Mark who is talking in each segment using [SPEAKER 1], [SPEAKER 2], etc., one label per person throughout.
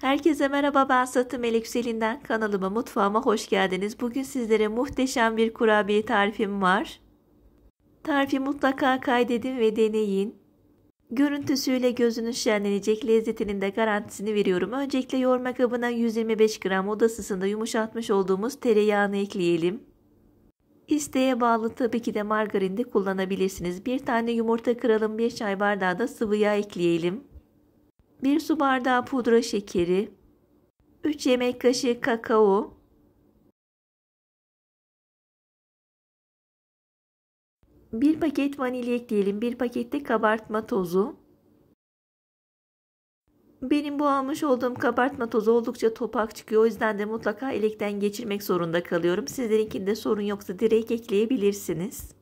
[SPEAKER 1] Herkese merhaba ben Satı Melikselinden kanalıma mutfağıma hoş geldiniz. Bugün sizlere muhteşem bir kurabiye tarifim var. Tarifi mutlaka kaydedin ve deneyin. Görüntüsüyle gözünüz şenlenecek lezzetinin de garantisini veriyorum. Öncelikle yoğurma kabına 125 gram oda sısında yumuşatmış olduğumuz tereyağını ekleyelim. İsteğe bağlı tabii ki de margarin de kullanabilirsiniz. Bir tane yumurta kıralım bir çay bardağı da sıvı yağ ekleyelim. 1 su bardağı pudra
[SPEAKER 2] şekeri, 3 yemek kaşığı kakao, 1 paket vanilya ekleyelim. 1 pakette kabartma tozu. Benim bu almış
[SPEAKER 1] olduğum kabartma tozu oldukça topak çıkıyor. O yüzden de mutlaka elekten geçirmek zorunda kalıyorum. Sizlerinkinde
[SPEAKER 3] sorun yoksa direkt ekleyebilirsiniz.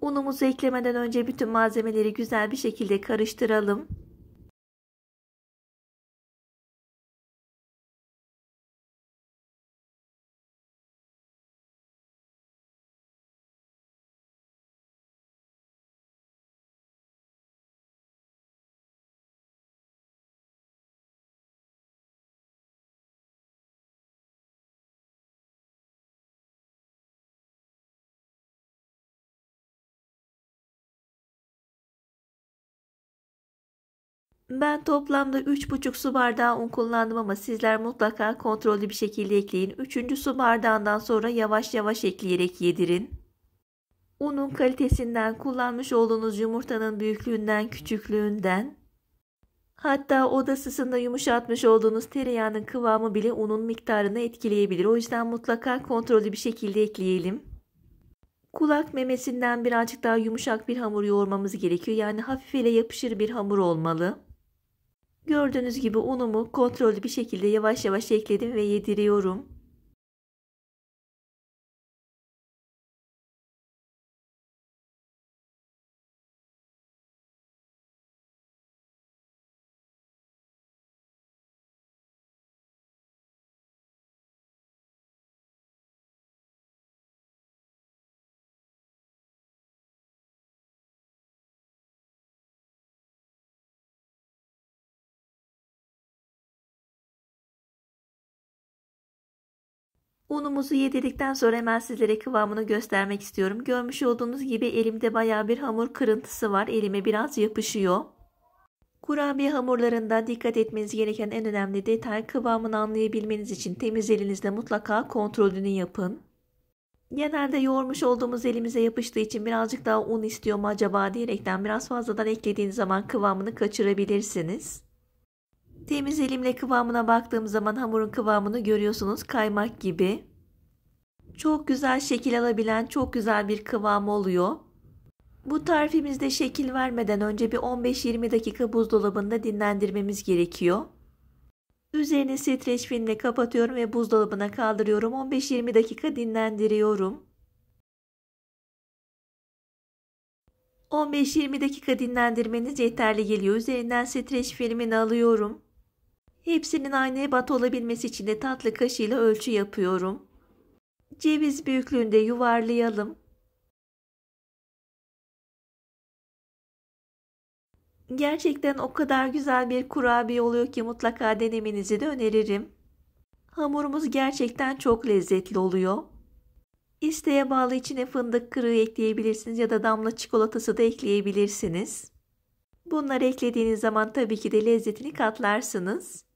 [SPEAKER 3] Unumuzu eklemeden önce bütün malzemeleri güzel bir şekilde karıştıralım. Ben toplamda 3,5 su bardağı un kullandım ama sizler
[SPEAKER 1] mutlaka kontrollü bir şekilde ekleyin. 3. su bardağından sonra yavaş yavaş ekleyerek yedirin. Unun kalitesinden, kullanmış olduğunuz yumurtanın büyüklüğünden, küçüklüğünden, hatta oda sısında yumuşatmış olduğunuz tereyağının kıvamı bile unun miktarını etkileyebilir. O yüzden mutlaka kontrollü bir şekilde ekleyelim. Kulak memesinden birazcık daha yumuşak bir hamur yoğurmamız gerekiyor. Yani hafif ile yapışır bir hamur olmalı. Gördüğünüz gibi unumu kontrollü bir şekilde yavaş
[SPEAKER 3] yavaş ekledim ve yediriyorum. Unumuzu yedirdikten sonra hemen sizlere kıvamını
[SPEAKER 1] göstermek istiyorum. Görmüş olduğunuz gibi elimde baya bir hamur kırıntısı var. Elime biraz yapışıyor. Kurabiye hamurlarında dikkat etmeniz gereken en önemli detay kıvamını anlayabilmeniz için temiz elinizle mutlaka kontrolünü yapın. Genelde yoğurmuş olduğumuz elimize yapıştığı için birazcık daha un istiyor mu acaba diyerekten biraz fazladan eklediğiniz zaman kıvamını kaçırabilirsiniz. Temiz elimle kıvamına baktığım zaman hamurun kıvamını görüyorsunuz kaymak gibi. Çok güzel şekil alabilen çok güzel bir kıvam oluyor. Bu tarifimizde şekil vermeden önce bir 15-20 dakika buzdolabında dinlendirmemiz gerekiyor. Üzerini streç filmle kapatıyorum ve buzdolabına kaldırıyorum. 15-20 dakika dinlendiriyorum. 15-20 dakika dinlendirmeniz yeterli geliyor. Üzerinden streç filmini alıyorum. Hepsinin aynı ebat
[SPEAKER 2] olabilmesi için de tatlı kaşıyla ölçü yapıyorum. Ceviz büyüklüğünde yuvarlayalım. Gerçekten o kadar güzel bir kurabiye oluyor ki mutlaka denemenizi de öneririm.
[SPEAKER 1] Hamurumuz gerçekten çok lezzetli oluyor. İsteğe bağlı içine fındık kırığı ekleyebilirsiniz ya da damla çikolatası da ekleyebilirsiniz. Bunları eklediğiniz zaman tabii ki de lezzetini katlarsınız.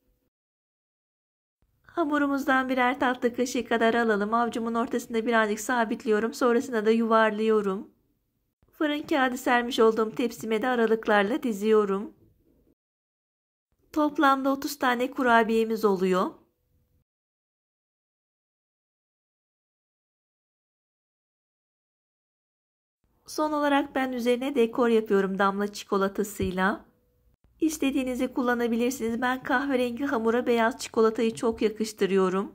[SPEAKER 1] Hamurumuzdan birer tatlı kaşığı kadar alalım. Avcumun ortasında birazcık sabitliyorum. Sonrasında da yuvarlıyorum. Fırın kağıdı sermiş olduğum tepsime de aralıklarla
[SPEAKER 2] diziyorum. Toplamda 30 tane kurabiyemiz oluyor. Son olarak ben üzerine dekor yapıyorum damla
[SPEAKER 1] çikolatasıyla. İstediğinizi kullanabilirsiniz. Ben kahverengi hamura beyaz çikolatayı çok yakıştırıyorum.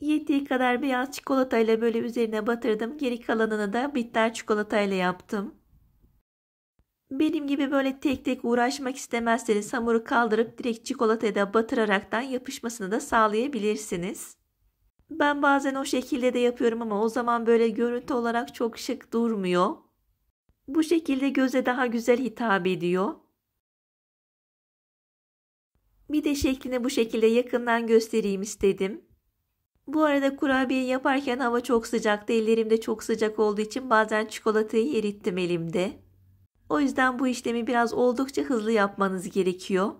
[SPEAKER 1] Yettiği kadar beyaz çikolatayla böyle üzerine batırdım. Geri kalanını da bitter çikolatayla yaptım. Benim gibi böyle tek tek uğraşmak istemezseniz hamuru kaldırıp direkt çikolataya da batıraraktan yapışmasını da sağlayabilirsiniz. Ben bazen o şekilde de yapıyorum ama o zaman böyle görüntü olarak çok şık durmuyor. Bu şekilde göze daha güzel hitap ediyor. Bir de şeklini bu şekilde yakından göstereyim istedim. Bu arada kurabiye yaparken hava çok sıcaktı. Ellerimde çok sıcak olduğu için bazen çikolatayı erittim elimde. O yüzden bu işlemi biraz
[SPEAKER 3] oldukça hızlı yapmanız gerekiyor.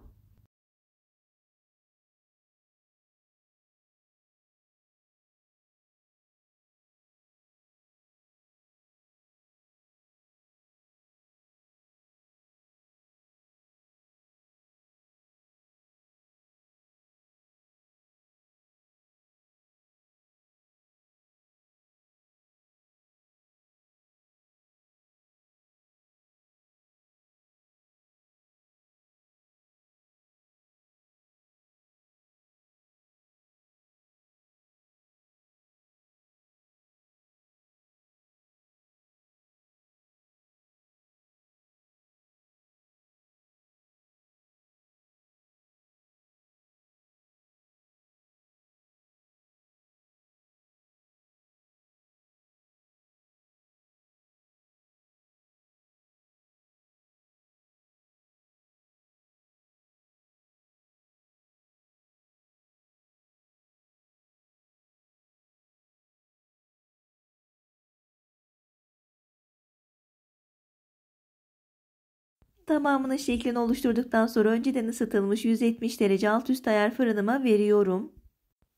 [SPEAKER 2] Tamamının şeklini oluşturduktan sonra önceden ısıtılmış 170 derece alt üst ayar fırınıma veriyorum.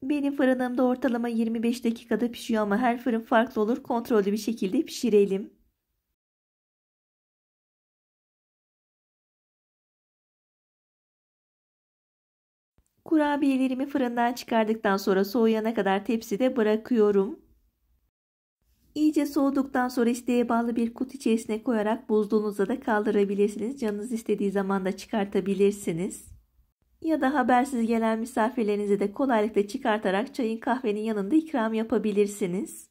[SPEAKER 1] Benim fırınımda ortalama 25 dakikada pişiyor ama her fırın farklı olur. Kontrollü
[SPEAKER 3] bir şekilde pişirelim. Kurabiyelerimi fırından
[SPEAKER 2] çıkardıktan sonra soğuyana kadar tepside bırakıyorum.
[SPEAKER 1] İyice soğuduktan sonra isteğe bağlı bir kutu içerisine koyarak buzluğunuza da kaldırabilirsiniz. Canınız istediği zaman da çıkartabilirsiniz. Ya da habersiz gelen misafirlerinize de kolaylıkla çıkartarak çayın kahvenin yanında ikram yapabilirsiniz.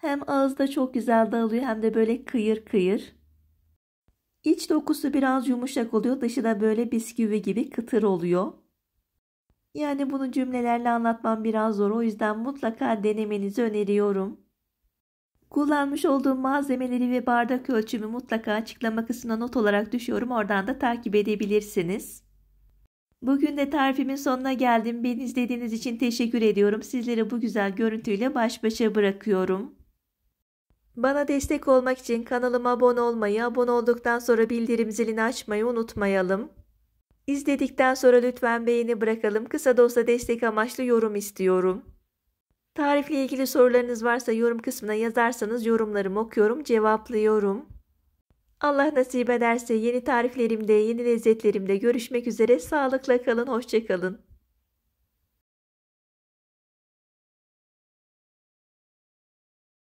[SPEAKER 1] Hem ağızda çok güzel dağılıyor hem de böyle kıyır kıyır. İç dokusu biraz yumuşak oluyor. Dışı da böyle bisküvi gibi kıtır oluyor. Yani bunu cümlelerle anlatmam biraz zor. O yüzden mutlaka denemenizi öneriyorum. Kullanmış olduğum malzemeleri ve bardak ölçümü mutlaka açıklama kısmına not olarak düşüyorum. Oradan da takip edebilirsiniz. Bugün de tarifimin sonuna geldim. Beni izlediğiniz için teşekkür ediyorum. Sizlere bu güzel görüntüyle baş başa bırakıyorum. Bana destek olmak için kanalıma abone olmayı, abone olduktan sonra bildirim zilini açmayı unutmayalım. İzledikten sonra lütfen beğeni bırakalım. Kısa da olsa destek amaçlı yorum istiyorum. Tarifle ilgili sorularınız varsa yorum kısmına yazarsanız yorumlarımı okuyorum, cevaplıyorum. Allah nasip ederse yeni
[SPEAKER 2] tariflerimde, yeni lezzetlerimde görüşmek üzere. Sağlıkla kalın, hoşçakalın.